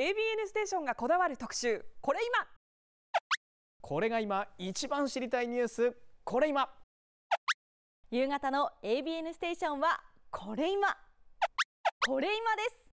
ABN ステーションがこだわる特集これ今これが今一番知りたいニュースこれ今夕方の ABN ステーションはこれ今これ今です